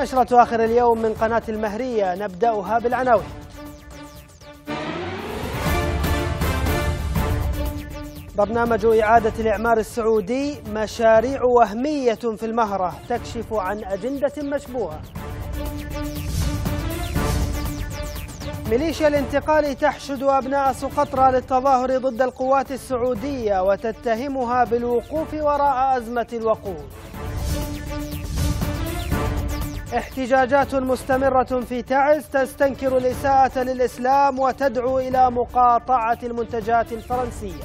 نشرة آخر اليوم من قناة المهرية نبدأها بالعناوين برنامج إعادة الإعمار السعودي مشاريع وهمية في المهرة تكشف عن أجندة مشبوهة ميليشيا الانتقال تحشد أبناء سقطرى للتظاهر ضد القوات السعودية وتتهمها بالوقوف وراء أزمة الوقود احتجاجات مستمرة في تعز تستنكر الإساءة للإسلام وتدعو إلى مقاطعة المنتجات الفرنسية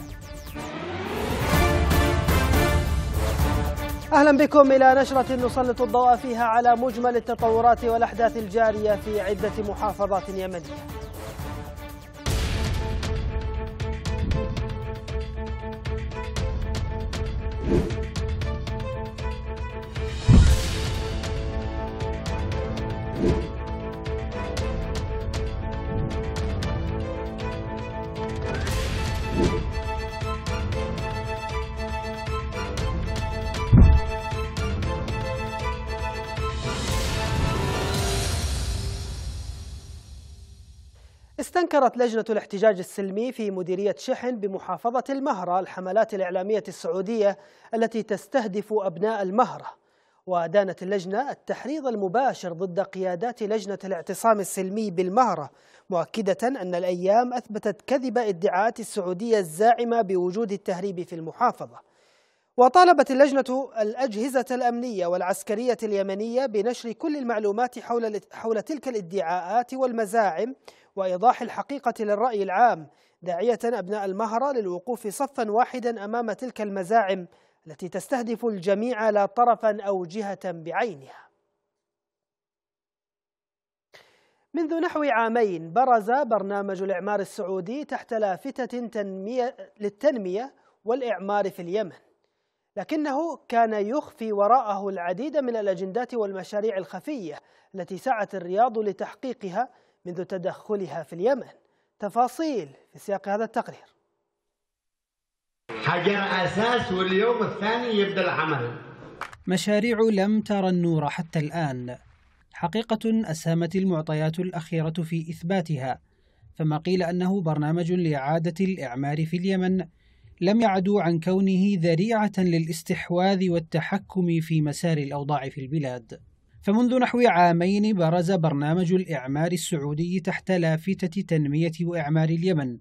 أهلا بكم إلى نشرة نسلط الضوء فيها على مجمل التطورات والأحداث الجارية في عدة محافظات يمنية ذكرت لجنة الاحتجاج السلمي في مديرية شحن بمحافظة المهرة الحملات الإعلامية السعودية التي تستهدف أبناء المهرة ودانت اللجنة التحريض المباشر ضد قيادات لجنة الاعتصام السلمي بالمهرة مؤكدة أن الأيام أثبتت كذب ادعاءات السعودية الزاعمة بوجود التهريب في المحافظة وطالبت اللجنة الأجهزة الأمنية والعسكرية اليمنية بنشر كل المعلومات حول, حول تلك الادعاءات والمزاعم وإيضاح الحقيقة للرأي العام داعية أبناء المهرة للوقوف صفا واحدا أمام تلك المزاعم التي تستهدف الجميع لا طرفا أو جهة بعينها منذ نحو عامين برز برنامج الإعمار السعودي تحت لافتة تنمية للتنمية والإعمار في اليمن لكنه كان يخفي وراءه العديد من الأجندات والمشاريع الخفية التي سعت الرياض لتحقيقها منذ تدخلها في اليمن تفاصيل في سياق هذا التقرير حجر أساس واليوم الثاني يبدأ العمل مشاريع لم ترى النور حتى الآن حقيقة أسهمت المعطيات الأخيرة في إثباتها فما قيل أنه برنامج لإعادة الإعمار في اليمن لم يعدو عن كونه ذريعة للاستحواذ والتحكم في مسار الأوضاع في البلاد فمنذ نحو عامين برز برنامج الإعمار السعودي تحت لافتة تنمية وإعمار اليمن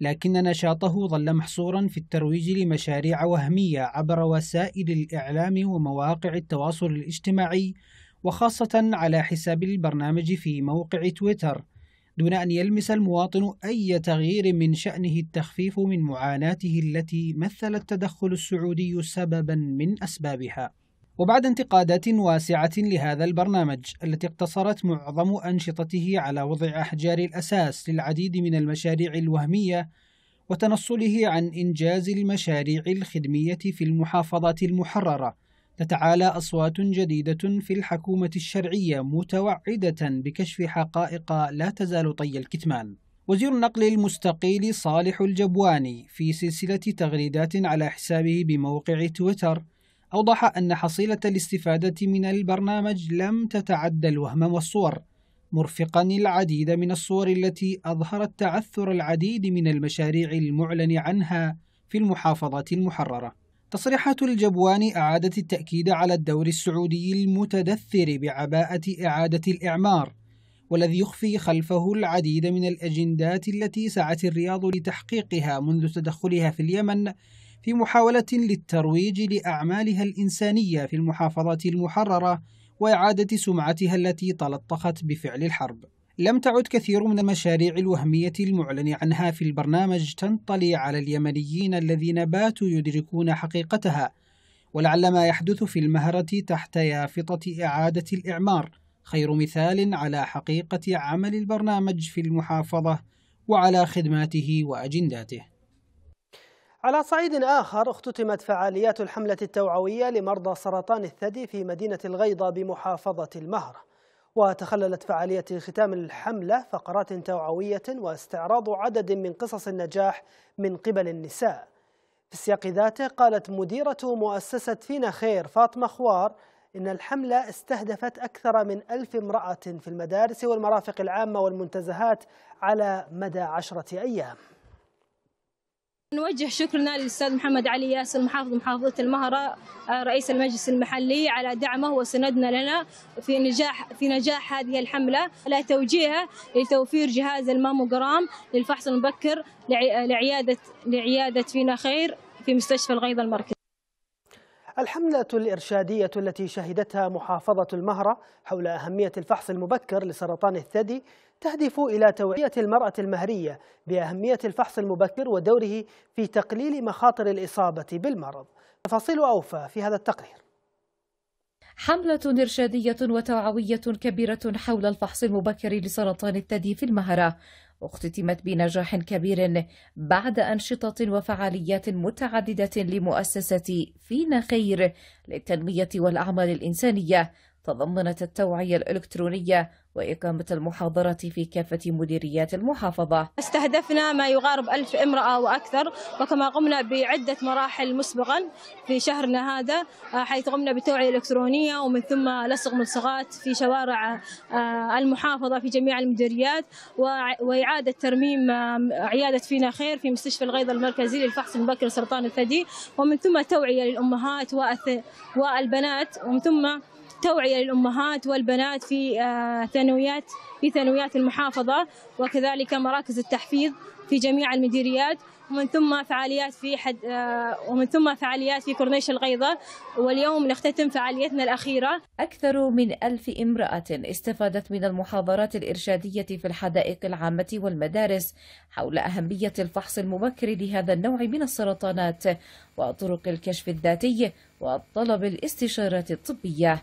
لكن نشاطه ظل محصورا في الترويج لمشاريع وهمية عبر وسائل الإعلام ومواقع التواصل الاجتماعي وخاصة على حساب البرنامج في موقع تويتر دون أن يلمس المواطن أي تغيير من شأنه التخفيف من معاناته التي مثل التدخل السعودي سببا من أسبابها وبعد انتقادات واسعة لهذا البرنامج التي اقتصرت معظم أنشطته على وضع أحجار الأساس للعديد من المشاريع الوهمية وتنصله عن إنجاز المشاريع الخدمية في المحافظات المحررة تتعالى أصوات جديدة في الحكومة الشرعية متوعدة بكشف حقائق لا تزال طي الكتمان وزير النقل المستقيل صالح الجبواني في سلسلة تغريدات على حسابه بموقع تويتر أوضح أن حصيلة الاستفادة من البرنامج لم تتعدى الوهم والصور مرفقا العديد من الصور التي أظهرت تعثر العديد من المشاريع المعلن عنها في المحافظات المحررة تصريحات الجبوان أعادت التأكيد على الدور السعودي المتدثر بعباءة إعادة الإعمار والذي يخفي خلفه العديد من الأجندات التي سعت الرياض لتحقيقها منذ تدخلها في اليمن في محاولة للترويج لأعمالها الإنسانية في المحافظات المحررة وإعادة سمعتها التي تلطخت بفعل الحرب. لم تعد كثير من المشاريع الوهمية المعلن عنها في البرنامج تنطلي على اليمنيين الذين باتوا يدركون حقيقتها، ولعل ما يحدث في المهرة تحت يافطة إعادة الإعمار خير مثال على حقيقة عمل البرنامج في المحافظة وعلى خدماته وأجنداته. على صعيد آخر اختتمت فعاليات الحملة التوعوية لمرضى سرطان الثدي في مدينة الغيضة بمحافظة المهر وتخللت فعالية ختام الحملة فقرات توعوية واستعراض عدد من قصص النجاح من قبل النساء في السياق ذاته قالت مديرة مؤسسة فينا خير فاطمة خوار إن الحملة استهدفت أكثر من ألف امرأة في المدارس والمرافق العامة والمنتزهات على مدى عشرة أيام نوجه شكرنا للاستاذ محمد علي ياسر محافظ محافظه المهره آه، رئيس المجلس المحلي على دعمه وسندنا لنا في نجاح في نجاح هذه الحمله على توجيهه لتوفير جهاز الماموغرام للفحص المبكر لعياده لعياده فينا خير في مستشفى الغيض المركزي الحملة الإرشادية التي شهدتها محافظة المهرة حول أهمية الفحص المبكر لسرطان الثدي تهدف إلى توعية المرأة المهرية بأهمية الفحص المبكر ودوره في تقليل مخاطر الإصابة بالمرض تفاصيل أوفى في هذا التقرير حملة إرشادية وتوعوية كبيرة حول الفحص المبكر لسرطان الثدي في المهرة اختتمت بنجاح كبير بعد أنشطة وفعاليات متعددة لمؤسسة فينا خير للتنمية والأعمال الإنسانية تضمنت التوعية الإلكترونية وإقامة المحاضرة في كافة مديريات المحافظة استهدفنا ما يقارب ألف امرأة وأكثر وكما قمنا بعدة مراحل مسبقا في شهرنا هذا آه، حيث قمنا بتوعية إلكترونية ومن ثم لصق ملصقات في شوارع آه، المحافظة في جميع المديريات وإعادة ترميم عيادة فينا خير في مستشفى الغيض المركزي للفحص المبكر لسرطان الثدي ومن ثم توعية للأمهات والبنات ومن ثم توعية للأمهات والبنات في آه، ثانويات في ثانويات المحافظة وكذلك مراكز التحفيظ في جميع المديريات ومن ثم فعاليات في حد آه، ومن ثم فعاليات في كورنيش الغيضة واليوم نختتم فعاليتنا الأخيرة أكثر من ألف امرأة استفادت من المحاضرات الإرشادية في الحدائق العامة والمدارس حول أهمية الفحص المبكر لهذا النوع من السرطانات وطرق الكشف الذاتي وطلب الاستشارات الطبية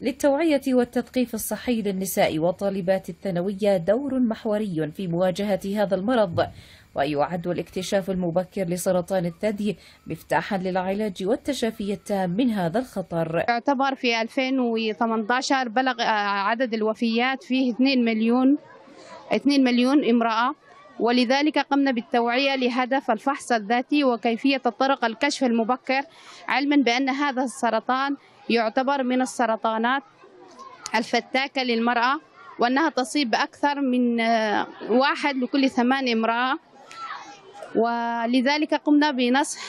للتوعية والتثقيف الصحي للنساء والطالبات الثانوية دور محوري في مواجهة هذا المرض ويعد الاكتشاف المبكر لسرطان الثدي مفتاحا للعلاج والتشافي التام من هذا الخطر يعتبر في 2018 بلغ آه، عدد الوفيات فيه 2 مليون 2 مليون امرأة ولذلك قمنا بالتوعية لهدف الفحص الذاتي وكيفية الطرق الكشف المبكر علما بأن هذا السرطان يعتبر من السرطانات الفتاكة للمرأة وأنها تصيب أكثر من آه، واحد لكل ثمان امرأة ولذلك قمنا بنصح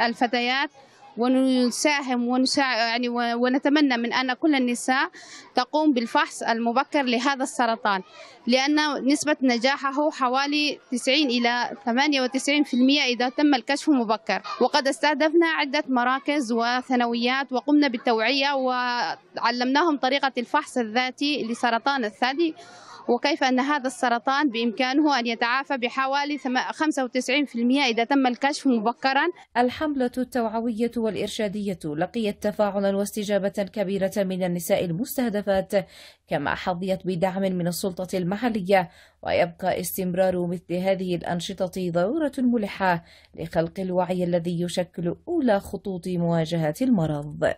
الفتيات ونساهم ونسا يعني ونتمنى من أن كل النساء تقوم بالفحص المبكر لهذا السرطان لأن نسبة نجاحه حوالي 90 إلى 98% إذا تم الكشف مبكر وقد استهدفنا عدة مراكز وثانويات وقمنا بالتوعية وعلمناهم طريقة الفحص الذاتي لسرطان الثدي وكيف أن هذا السرطان بإمكانه أن يتعافى بحوالي 95% إذا تم الكشف مبكرا الحملة التوعوية والإرشادية لقيت تفاعلا واستجابة كبيرة من النساء المستهدفات كما حظيت بدعم من السلطة المحلية ويبقى استمرار مثل هذه الأنشطة ضرورة ملحة لخلق الوعي الذي يشكل أولى خطوط مواجهة المرض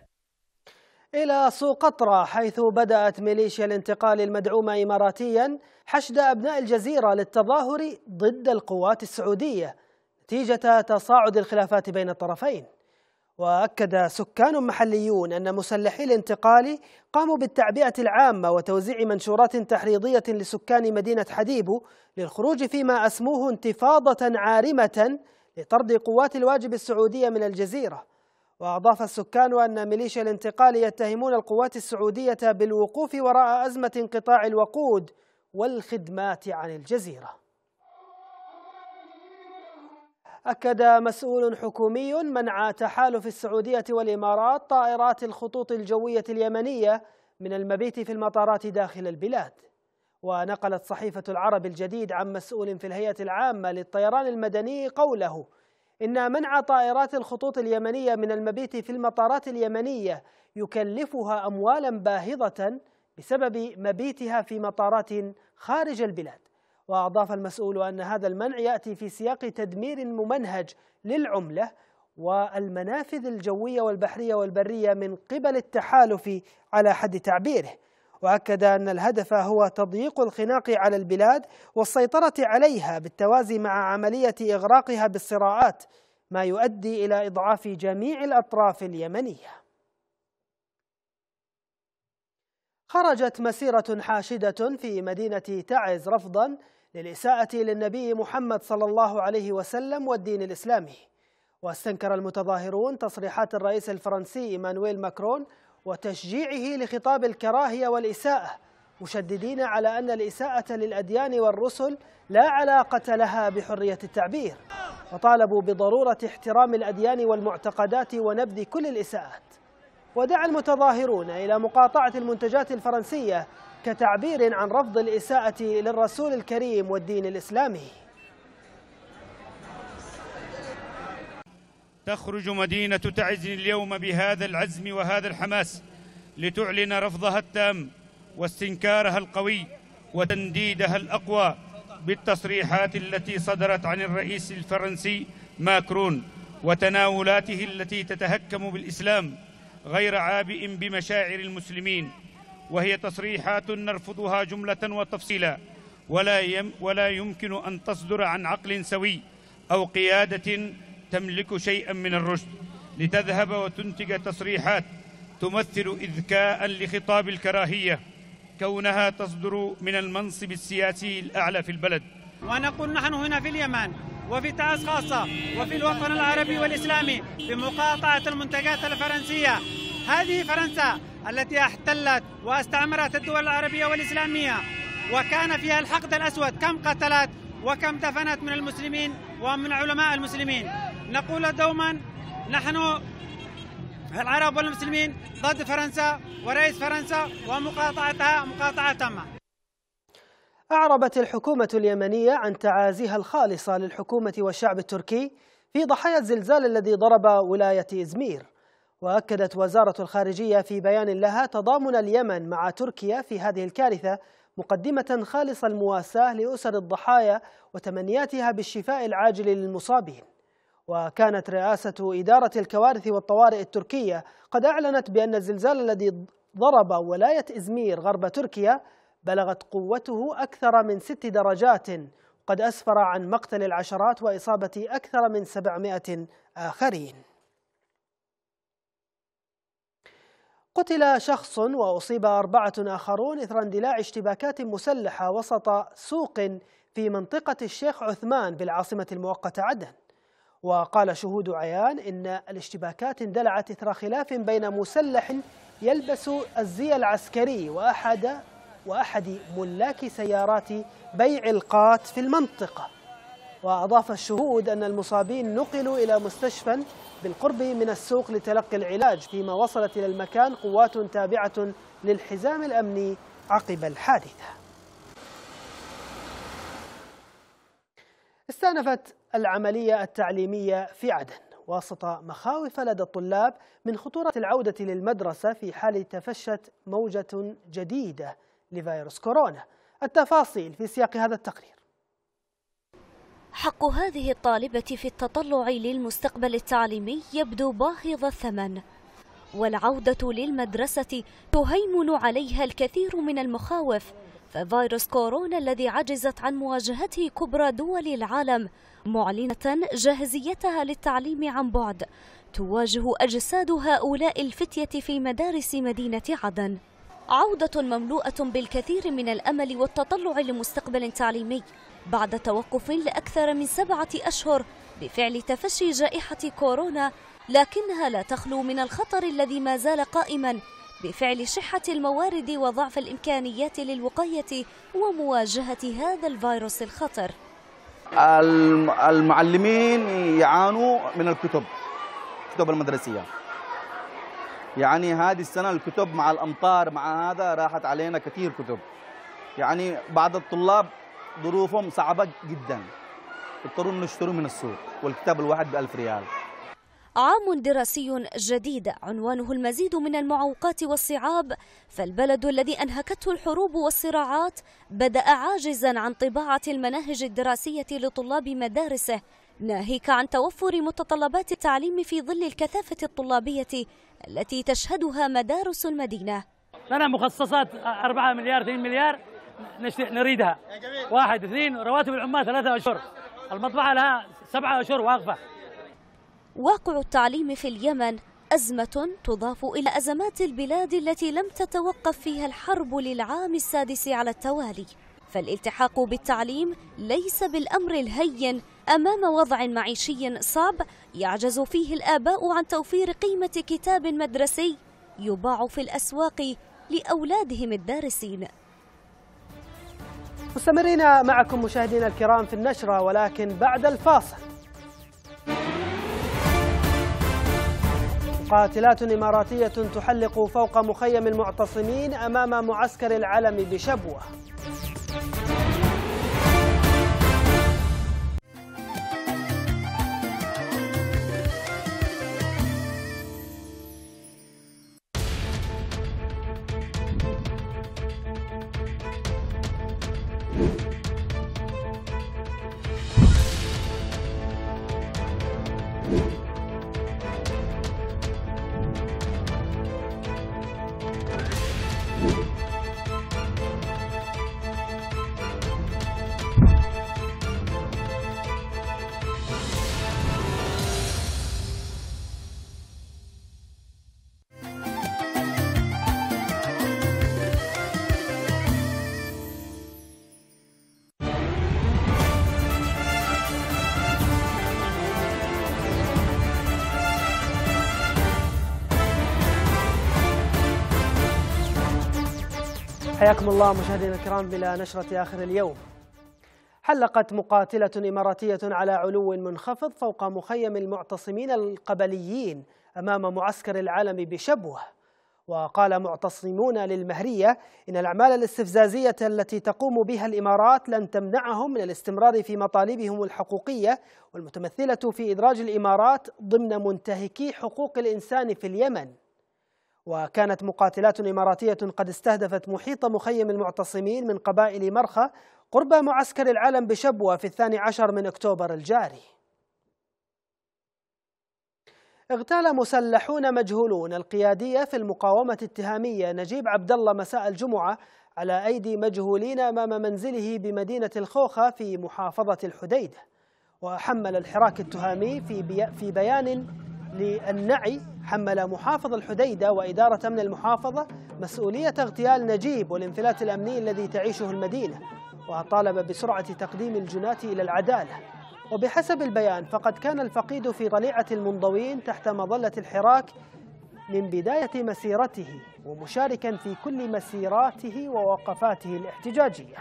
إلى سوق قطرة حيث بدأت ميليشيا الانتقال المدعومة إماراتيا حشد أبناء الجزيرة للتظاهر ضد القوات السعودية نتيجة تصاعد الخلافات بين الطرفين وأكد سكان محليون أن مسلحي الانتقال قاموا بالتعبئة العامة وتوزيع منشورات تحريضية لسكان مدينة حديبو للخروج فيما أسموه انتفاضة عارمة لطرد قوات الواجب السعودية من الجزيرة وأضاف السكان أن ميليشيا الانتقال يتهمون القوات السعودية بالوقوف وراء أزمة انقطاع الوقود والخدمات عن الجزيرة أكد مسؤول حكومي منع تحالف السعودية والإمارات طائرات الخطوط الجوية اليمنية من المبيت في المطارات داخل البلاد ونقلت صحيفة العرب الجديد عن مسؤول في الهيئة العامة للطيران المدني قوله إن منع طائرات الخطوط اليمنية من المبيت في المطارات اليمنية يكلفها أموالا باهظة بسبب مبيتها في مطارات خارج البلاد وأضاف المسؤول أن هذا المنع يأتي في سياق تدمير ممنهج للعملة والمنافذ الجوية والبحرية والبرية من قبل التحالف على حد تعبيره وأكد أن الهدف هو تضييق الخناق على البلاد والسيطرة عليها بالتوازي مع عملية إغراقها بالصراعات ما يؤدي إلى إضعاف جميع الأطراف اليمنية خرجت مسيرة حاشدة في مدينة تعز رفضا للإساءة للنبي محمد صلى الله عليه وسلم والدين الإسلامي واستنكر المتظاهرون تصريحات الرئيس الفرنسي إيمانويل ماكرون وتشجيعه لخطاب الكراهية والإساءة مشددين على أن الإساءة للأديان والرسل لا علاقة لها بحرية التعبير وطالبوا بضرورة احترام الأديان والمعتقدات ونبذ كل الإساءات ودعا المتظاهرون إلى مقاطعة المنتجات الفرنسية كتعبير عن رفض الإساءة للرسول الكريم والدين الإسلامي تخرج مدينة تعز اليوم بهذا العزم وهذا الحماس لتعلن رفضها التام واستنكارها القوي وتنديدها الأقوى بالتصريحات التي صدرت عن الرئيس الفرنسي ماكرون وتناولاته التي تتهكم بالإسلام غير عابئ بمشاعر المسلمين وهي تصريحات نرفضها جملة وتفصيلا ولا, يم ولا يمكن أن تصدر عن عقل سوي أو قيادة تملك شيئا من الرشد لتذهب وتنتج تصريحات تمثل إذكاء لخطاب الكراهية كونها تصدر من المنصب السياسي الأعلى في البلد ونقول نحن هنا في اليمن وفي تعز خاصة وفي الوطن العربي والإسلامي بمقاطعة المنتجات الفرنسية هذه فرنسا التي احتلت واستعمرت الدول العربية والإسلامية وكان فيها الحقد الأسود كم قتلت وكم دفنت من المسلمين ومن علماء المسلمين نقول دوما نحن العرب والمسلمين ضد فرنسا ورئيس فرنسا ومقاطعتها مقاطعة تامة أعربت الحكومة اليمنية عن تعازيها الخالصة للحكومة والشعب التركي في ضحايا الزلزال الذي ضرب ولاية إزمير وأكدت وزارة الخارجية في بيان لها تضامن اليمن مع تركيا في هذه الكارثة مقدمة خالص المواساة لأسر الضحايا وتمنياتها بالشفاء العاجل للمصابين وكانت رئاسة إدارة الكوارث والطوارئ التركية قد أعلنت بأن الزلزال الذي ضرب ولاية إزمير غرب تركيا بلغت قوته أكثر من ست درجات قد أسفر عن مقتل العشرات وإصابة أكثر من 700 آخرين قتل شخص وأصيب أربعة آخرون إثر اندلاع اشتباكات مسلحة وسط سوق في منطقة الشيخ عثمان بالعاصمة المؤقتة عدن وقال شهود عيان إن الاشتباكات اندلعت إثر خلاف بين مسلح يلبس الزي العسكري وأحد وأحد ملاك سيارات بيع القات في المنطقة وأضاف الشهود أن المصابين نقلوا إلى مستشفى بالقرب من السوق لتلقي العلاج فيما وصلت إلى المكان قوات تابعة للحزام الأمني عقب الحادثة استأنفت العملية التعليمية في عدن وسط مخاوف لدى الطلاب من خطورة العودة للمدرسة في حال تفشت موجة جديدة لفيروس كورونا التفاصيل في سياق هذا التقرير حق هذه الطالبة في التطلع للمستقبل التعليمي يبدو باهظ الثمن والعودة للمدرسة تهيمن عليها الكثير من المخاوف فيروس كورونا الذي عجزت عن مواجهته كبرى دول العالم معلنة جاهزيتها للتعليم عن بعد تواجه أجساد هؤلاء الفتية في مدارس مدينة عدن عودة مملوءة بالكثير من الأمل والتطلع لمستقبل تعليمي بعد توقف لأكثر من سبعة أشهر بفعل تفشي جائحة كورونا لكنها لا تخلو من الخطر الذي ما زال قائما بفعل شحة الموارد وضعف الإمكانيات للوقاية ومواجهة هذا الفيروس الخطر المعلمين يعانوا من الكتب الكتب المدرسية يعني هذه السنة الكتب مع الأمطار مع هذا راحت علينا كثير كتب يعني بعض الطلاب ظروفهم صعبة جدا اضطروا انه يشتروا من السوق والكتاب الواحد بألف ريال عام دراسي جديد عنوانه المزيد من المعوقات والصعاب فالبلد الذي أنهكته الحروب والصراعات بدأ عاجزا عن طباعة المناهج الدراسية لطلاب مدارسه ناهيك عن توفر متطلبات التعليم في ظل الكثافة الطلابية التي تشهدها مدارس المدينة لنا مخصصات 4 مليار 2 مليار نريدها واحد اثنين رواتب العمال ثلاثة أشهر المطبعة لها سبعة أشهر واقفة واقع التعليم في اليمن أزمة تضاف إلى أزمات البلاد التي لم تتوقف فيها الحرب للعام السادس على التوالي فالالتحاق بالتعليم ليس بالأمر الهين أمام وضع معيشي صعب يعجز فيه الآباء عن توفير قيمة كتاب مدرسي يباع في الأسواق لأولادهم الدارسين مستمرين معكم مشاهدينا الكرام في النشرة ولكن بعد الفاصل مقاتلات إماراتية تحلق فوق مخيم المعتصمين أمام معسكر العلم بشبوة حياكم الله مشاهدينا الكرام بلا نشرة آخر اليوم حلقت مقاتلة إماراتية على علو منخفض فوق مخيم المعتصمين القبليين أمام معسكر العالم بشبوه وقال معتصمون للمهرية إن الأعمال الاستفزازية التي تقوم بها الإمارات لن تمنعهم من الاستمرار في مطالبهم الحقوقية والمتمثلة في إدراج الإمارات ضمن منتهكي حقوق الإنسان في اليمن وكانت مقاتلات إماراتية قد استهدفت محيط مخيم المعتصمين من قبائل مرخى قرب معسكر العالم بشبوة في الثاني عشر من أكتوبر الجاري اغتال مسلحون مجهولون القيادية في المقاومة التهامية نجيب عبد الله مساء الجمعة على أيدي مجهولين أمام منزله بمدينة الخوخة في محافظة الحديدة وحمل الحراك التهامي في, في بيان للنعي حمل محافظ الحديدة وإدارة أمن المحافظة مسؤولية اغتيال نجيب والانفلات الأمني الذي تعيشه المدينة وطالب بسرعة تقديم الجنات إلى العدالة وبحسب البيان فقد كان الفقيد في ضليعة المنضوين تحت مظلة الحراك من بداية مسيرته ومشاركا في كل مسيراته ووقفاته الاحتجاجية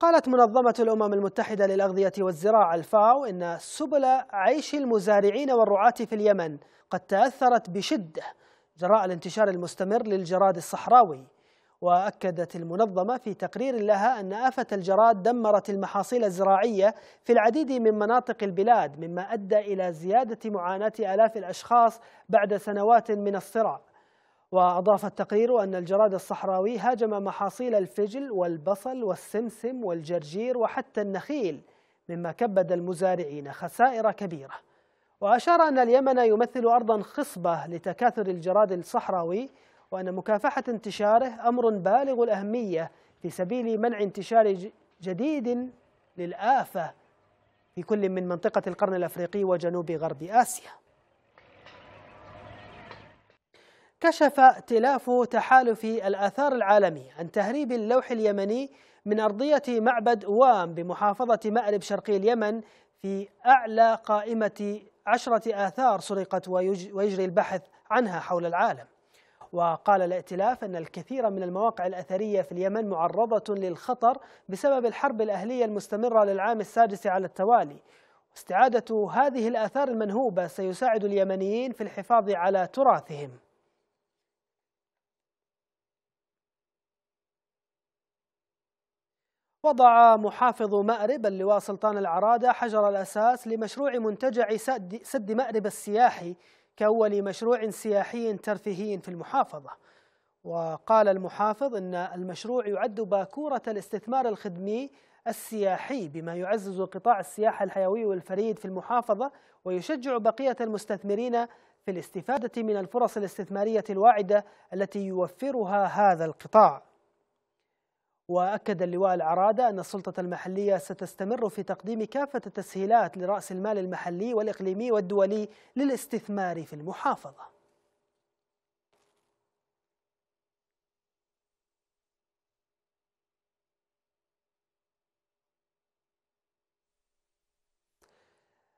قالت منظمة الأمم المتحدة للأغذية والزراعة الفاو إن سبل عيش المزارعين والرعاة في اليمن قد تأثرت بشدة جراء الانتشار المستمر للجراد الصحراوي وأكدت المنظمة في تقرير لها أن آفة الجراد دمرت المحاصيل الزراعية في العديد من مناطق البلاد مما أدى إلى زيادة معاناة آلاف الأشخاص بعد سنوات من الصراع وأضاف التقرير أن الجراد الصحراوي هاجم محاصيل الفجل والبصل والسمسم والجرجير وحتى النخيل مما كبد المزارعين خسائر كبيرة وأشار أن اليمن يمثل أرضا خصبة لتكاثر الجراد الصحراوي وأن مكافحة انتشاره أمر بالغ الأهمية في سبيل منع انتشار جديد للآفة في كل من منطقة القرن الأفريقي وجنوب غرب آسيا كشف ائتلاف تحالف الآثار العالمي عن تهريب اللوح اليمني من أرضية معبد وام بمحافظة مأرب شرقي اليمن في أعلى قائمة عشرة آثار سرقت ويجري البحث عنها حول العالم وقال الائتلاف أن الكثير من المواقع الأثرية في اليمن معرضة للخطر بسبب الحرب الأهلية المستمرة للعام السادس على التوالي استعادة هذه الآثار المنهوبة سيساعد اليمنيين في الحفاظ على تراثهم وضع محافظ مأرب اللواء سلطان العرادة حجر الأساس لمشروع منتجع سد, مأرب السياحي كأول مشروع سياحي ترفيهي في المحافظة وقال المحافظ إن المشروع يعد باكورة الاستثمار الخدمي السياحي بما يعزز قطاع السياحة الحيوي والفريد في المحافظة ويشجع بقية المستثمرين في الاستفادة من الفرص الاستثمارية الواعدة التي يوفرها هذا القطاع وأكد اللواء العرادة أن السلطة المحلية ستستمر في تقديم كافة التسهيلات لرأس المال المحلي والإقليمي والدولي للاستثمار في المحافظة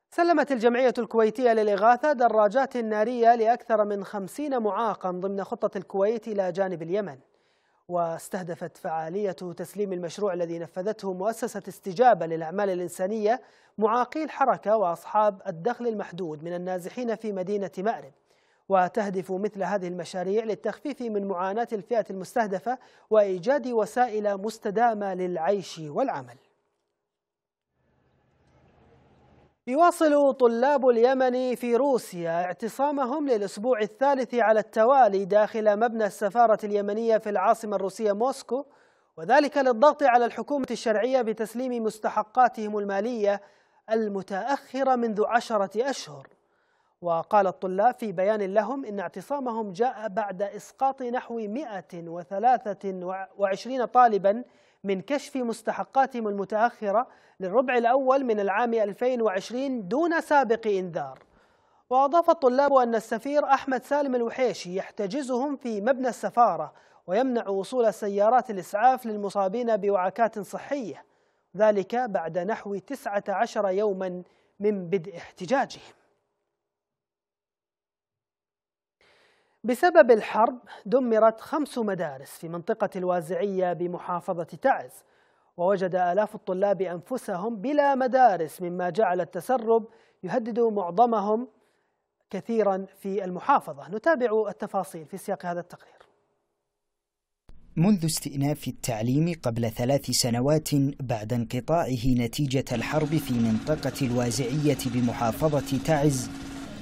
سلمت الجمعية الكويتية للإغاثة دراجات نارية لأكثر من خمسين معاقا ضمن خطة الكويت إلى جانب اليمن واستهدفت فعاليته تسليم المشروع الذي نفذته مؤسسة استجابة للأعمال الإنسانية معاقي الحركة وأصحاب الدخل المحدود من النازحين في مدينة مأرب وتهدف مثل هذه المشاريع للتخفيف من معاناة الفئة المستهدفة وإيجاد وسائل مستدامة للعيش والعمل يواصل طلاب اليمن في روسيا اعتصامهم للأسبوع الثالث على التوالي داخل مبنى السفارة اليمنية في العاصمة الروسية موسكو وذلك للضغط على الحكومة الشرعية بتسليم مستحقاتهم المالية المتأخرة منذ عشرة أشهر وقال الطلاب في بيان لهم إن اعتصامهم جاء بعد إسقاط نحو 123 طالباً من كشف مستحقاتهم المتأخرة للربع الأول من العام 2020 دون سابق إنذار وأضاف الطلاب أن السفير أحمد سالم الوحيشي يحتجزهم في مبنى السفارة ويمنع وصول سيارات الإسعاف للمصابين بوعكات صحية ذلك بعد نحو 19 يوما من بدء احتجاجهم بسبب الحرب دمرت خمس مدارس في منطقة الوازعية بمحافظة تعز ووجد آلاف الطلاب أنفسهم بلا مدارس مما جعل التسرب يهدد معظمهم كثيرا في المحافظة نتابع التفاصيل في سياق هذا التقرير منذ استئناف التعليم قبل ثلاث سنوات بعد انقطاعه نتيجة الحرب في منطقة الوازعية بمحافظة تعز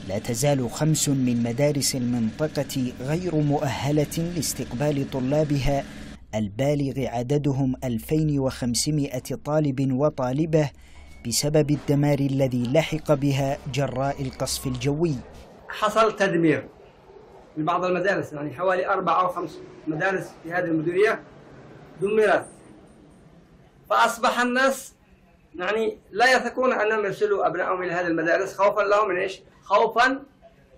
لا تزال خمس من مدارس المنطقة غير مؤهلة لاستقبال طلابها البالغ عددهم 2500 طالب وطالبة بسبب الدمار الذي لحق بها جراء القصف الجوي حصل تدمير لبعض المدارس يعني حوالي أربع أو خمس مدارس في هذه المديرية دمرت فأصبح الناس يعني لا يثقون أنهم يرسلوا أبنائهم إلى هذه المدارس خوفا لهم من إيش؟ خوفا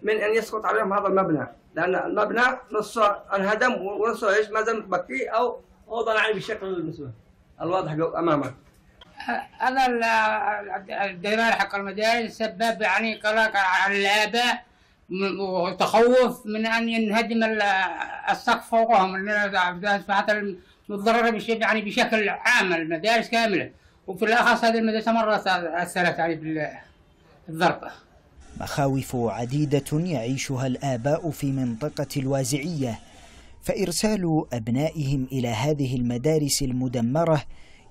من ان يسقط عليهم هذا المبنى لان المبنى نصه انهدم ونصه ايش ما زال متبقي او وضع عليه بالشكل المسموح الواضح امامك هذا الدمار حق المدارس سبب يعني قلق على الاباء وتخوف من ان ينهدم السقف فوقهم لان اصبحت متضرره يعني بشكل عام المدارس كامله وفي الاخص هذه المدرسه مرت اثرت يعني بالضربه مخاوف عديدة يعيشها الآباء في منطقة الوازعية فإرسال أبنائهم إلى هذه المدارس المدمرة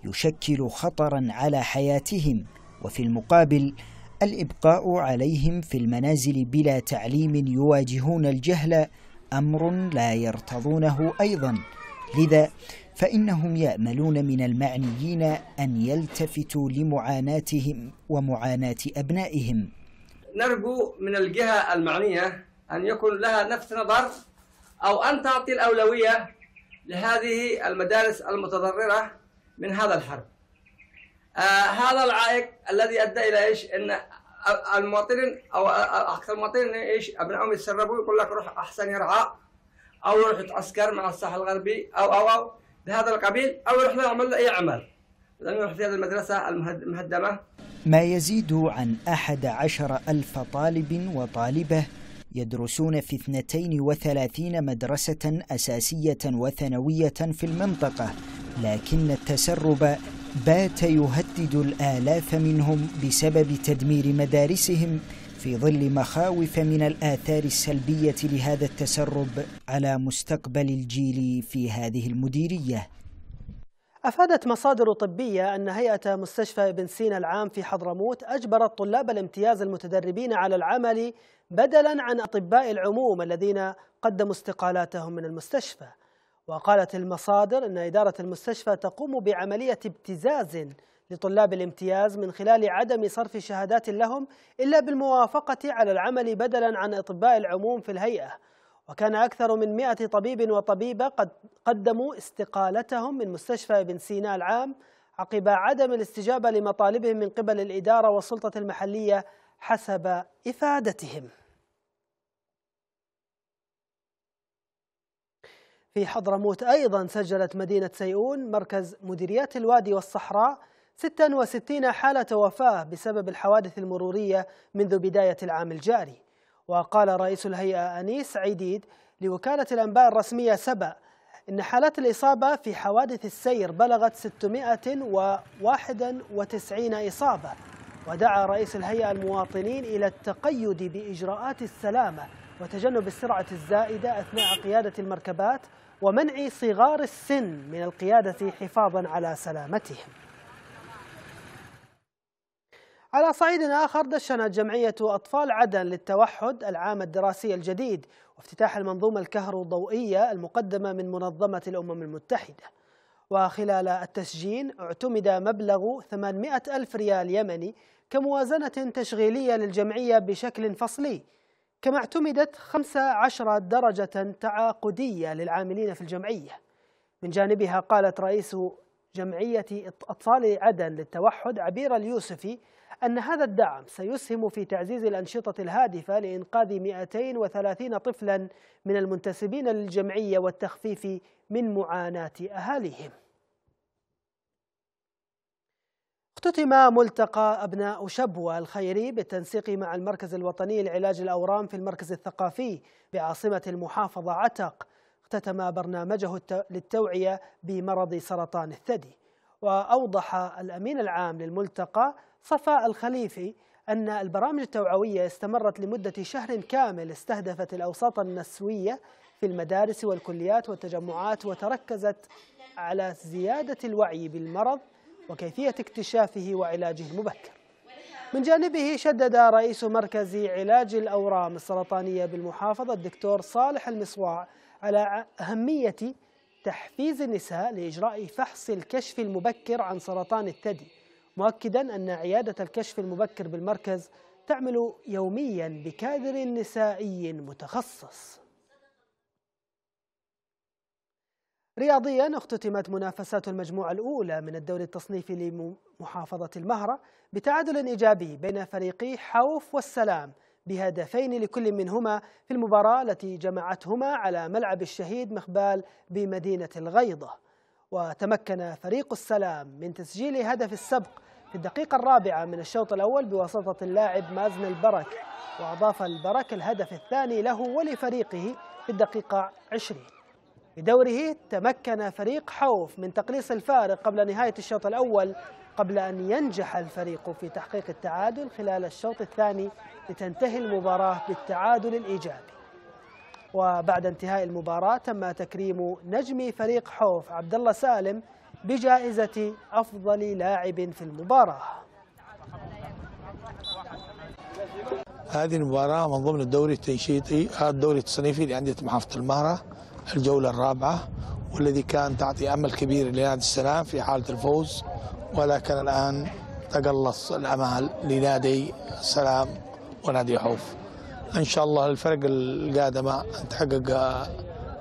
يشكل خطرا على حياتهم وفي المقابل الإبقاء عليهم في المنازل بلا تعليم يواجهون الجهل أمر لا يرتضونه أيضا لذا فإنهم يأملون من المعنيين أن يلتفتوا لمعاناتهم ومعاناة أبنائهم نرجو من الجهة المعنية أن يكون لها نفس نظر أو أن تعطي الأولوية لهذه المدارس المتضررة من هذا الحرب آه هذا العائق الذي أدى إلى إيش أن المواطنين أو أكثر المواطنين إيش أبنائهم يتسربوا يقول لك روح أحسن يرعى أو روح تعسكر مع الساحل الغربي أو أو أو بهذا القبيل أو روح يروح يعمل أي عمل لأنه يروح في هذه المدرسة المهدمة ما يزيد عن أحد عشر ألف طالب وطالبة يدرسون في 32 مدرسة أساسية وثانوية في المنطقة لكن التسرب بات يهدد الآلاف منهم بسبب تدمير مدارسهم في ظل مخاوف من الآثار السلبية لهذا التسرب على مستقبل الجيل في هذه المديرية أفادت مصادر طبية أن هيئة مستشفى ابن سينا العام في حضرموت أجبرت طلاب الامتياز المتدربين على العمل بدلا عن أطباء العموم الذين قدموا استقالاتهم من المستشفى وقالت المصادر أن إدارة المستشفى تقوم بعملية ابتزاز لطلاب الامتياز من خلال عدم صرف شهادات لهم إلا بالموافقة على العمل بدلا عن أطباء العموم في الهيئة وكان أكثر من مئة طبيب وطبيبة قد قدموا استقالتهم من مستشفى ابن سينا العام عقب عدم الاستجابة لمطالبهم من قبل الإدارة والسلطة المحلية حسب إفادتهم في حضرموت أيضا سجلت مدينة سيئون مركز مديريات الوادي والصحراء 66 حالة وفاة بسبب الحوادث المرورية منذ بداية العام الجاري وقال رئيس الهيئة أنيس عيديد لوكالة الأنباء الرسمية سبأ إن حالات الإصابة في حوادث السير بلغت 691 إصابة ودعا رئيس الهيئة المواطنين إلى التقيد بإجراءات السلامة وتجنب السرعة الزائدة أثناء قيادة المركبات ومنع صغار السن من القيادة حفاظا على سلامتهم على صعيد آخر دشنت جمعية أطفال عدن للتوحد العام الدراسي الجديد وافتتاح المنظومة الكهروضوئية المقدمة من منظمة الأمم المتحدة وخلال التسجين اعتمد مبلغ 800 ألف ريال يمني كموازنة تشغيلية للجمعية بشكل فصلي كما اعتمدت 15 درجة تعاقدية للعاملين في الجمعية من جانبها قالت رئيس جمعية أطفال عدن للتوحد عبير اليوسفي أن هذا الدعم سيسهم في تعزيز الأنشطة الهادفة لإنقاذ 230 طفلا من المنتسبين للجمعية والتخفيف من معاناة أهاليهم اختتم ملتقى أبناء شبوة الخيري بالتنسيق مع المركز الوطني لعلاج الأورام في المركز الثقافي بعاصمة المحافظة عتق اختتم برنامجه للتوعية بمرض سرطان الثدي وأوضح الأمين العام للملتقى صفاء الخليفي أن البرامج التوعوية استمرت لمدة شهر كامل استهدفت الأوساط النسوية في المدارس والكليات والتجمعات وتركزت على زيادة الوعي بالمرض وكيفية اكتشافه وعلاجه المبكر من جانبه شدد رئيس مركز علاج الأورام السرطانية بالمحافظة الدكتور صالح المصواع على أهمية تحفيز النساء لإجراء فحص الكشف المبكر عن سرطان الثدي مؤكدا أن عيادة الكشف المبكر بالمركز تعمل يوميا بكادر نسائي متخصص رياضيا اختتمت منافسات المجموعة الأولى من الدوري التصنيفي لمحافظة المهرة بتعادل إيجابي بين فريقي حوف والسلام بهدفين لكل منهما في المباراة التي جمعتهما على ملعب الشهيد مخبال بمدينة الغيضة وتمكن فريق السلام من تسجيل هدف السبق في الدقيقة الرابعة من الشوط الأول بواسطة اللاعب مازن البرك وأضاف البرك الهدف الثاني له ولفريقه في الدقيقة 20 بدوره تمكن فريق حوف من تقليص الفارق قبل نهاية الشوط الأول قبل أن ينجح الفريق في تحقيق التعادل خلال الشوط الثاني لتنتهي المباراة بالتعادل الإيجابي وبعد انتهاء المباراة تم تكريم نجم فريق حوف عبد الله سالم بجائزة أفضل لاعب في المباراة هذه المباراة من ضمن الدوري التنشيطي هذا الدوري التصنيفي لأندية محافظة المهرة الجولة الرابعة والذي كان تعطي أمل كبير لنادي السلام في حالة الفوز ولكن الآن تقلص الأمال لنادي سلام ونادي حوف إن شاء الله الفرق القادمة تحقق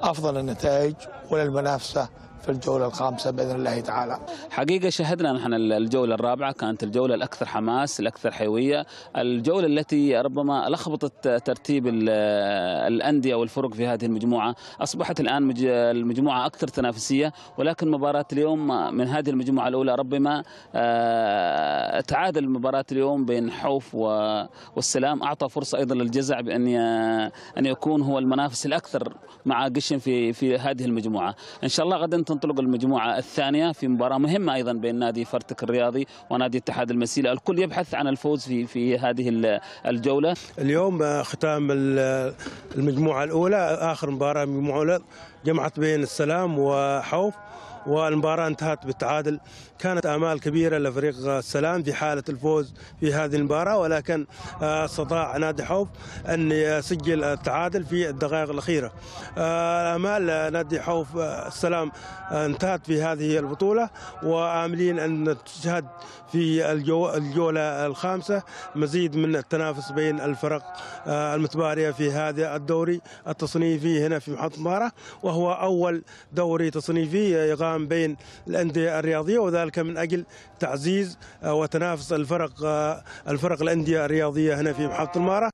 أفضل النتائج وللمنافسة في الجولة الخامسة بإذن الله تعالى حقيقة شهدنا نحن الجولة الرابعة كانت الجولة الأكثر حماس الأكثر حيوية الجولة التي ربما لخبطت ترتيب الأندية والفرق في هذه المجموعة أصبحت الآن المجموعة أكثر تنافسية ولكن مباراة اليوم من هذه المجموعة الأولى ربما آه، تعادل مباراة اليوم بين حوف والسلام أعطى فرصة أيضا للجزع بأن أن يكون هو المنافس الأكثر مع قشن في في هذه المجموعة إن شاء الله غدا تنطلق المجموعة الثانية في مباراة مهمة أيضا بين نادي فرتك الرياضي ونادي اتحاد المسيلة الكل يبحث عن الفوز في في هذه الجولة اليوم ختام المجموعة الأولى آخر مباراة مجموعة جمعت بين السلام وحوف والمباراة انتهت بالتعادل كانت آمال كبيرة لفريق السلام في حالة الفوز في هذه المباراة ولكن آه، استطاع نادي حوف أن يسجل التعادل في الدقائق الأخيرة آه، آمال نادي حوف السلام آه، انتهت في هذه البطولة وآملين أن تشهد في الجولة الخامسة مزيد من التنافس بين الفرق المتبارية في هذا الدوري التصنيفي هنا في محطة المباراه وهو أول دوري تصنيفي يقام التزام بين الأندية الرياضية وذلك من أجل تعزيز آه، وتنافس الفرق آه، الفرق الأندية الرياضية هنا في محافظة المارة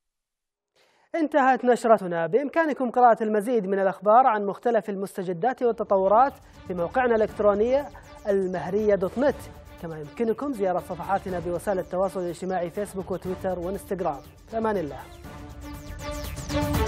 انتهت نشرتنا بإمكانكم قراءة المزيد من الأخبار عن مختلف المستجدات والتطورات في موقعنا الإلكترونية المهرية دوت نت كما يمكنكم زيارة صفحاتنا بوسائل التواصل الاجتماعي فيسبوك وتويتر وانستغرام في أمان الله